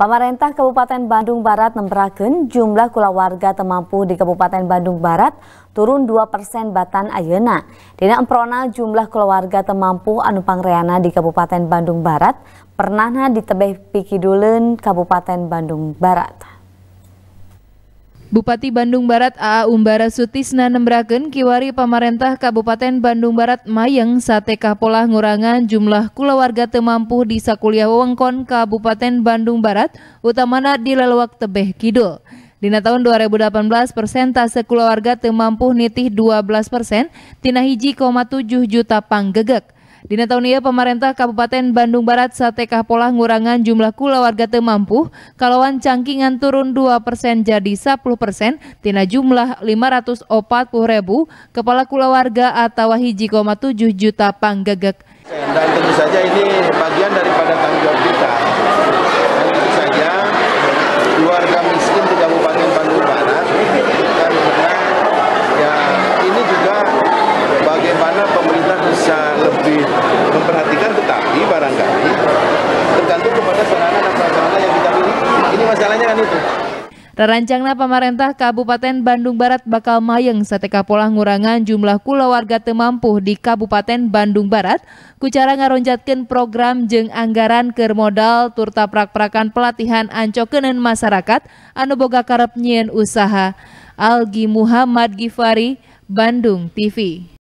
Pemerintah Kabupaten Bandung Barat nemberaken jumlah kula warga temampu di Kabupaten Bandung Barat turun 2% batan ayena. Dina emprona jumlah keluarga temampu anupang reana di Kabupaten Bandung Barat pernahna di tebeh pikidulen Kabupaten Bandung Barat. Bupati Bandung Barat Aa Umbara Sutisna nembraken kiwari pemerintah Kabupaten Bandung Barat Mayeng sate kapolah ngurangan jumlah kulawarga temampu di sakuliah wewengkon Kabupaten Bandung Barat utamana di lelewak tebeh kidul. Dina tahun 2018 persentase kulawarga temampu nitih 12 persen tina hiji koma tujuh juta panggegek. Dina tahun ini, pemerintah Kabupaten Bandung Barat sate pola ngurangan jumlah kula warga temampu kalauan cangkingan turun 2 persen jadi 10 persen tina jumlah 540 ribu kepala kula warga atau hiji tujuh juta panggagak. Dan tentu saja ini bagian masalahnya kan itu. Rancangna pemerintah Kabupaten Bandung Barat bakal mayeng seteka pola ngurangan jumlah kula warga temampuh di Kabupaten Bandung Barat, kucara ngaronjatkan program jeng anggaran ke modal turta prak-prakan pelatihan ancokenen masyarakat anu boga karep usaha. Algi Muhammad Gifari, Bandung TV.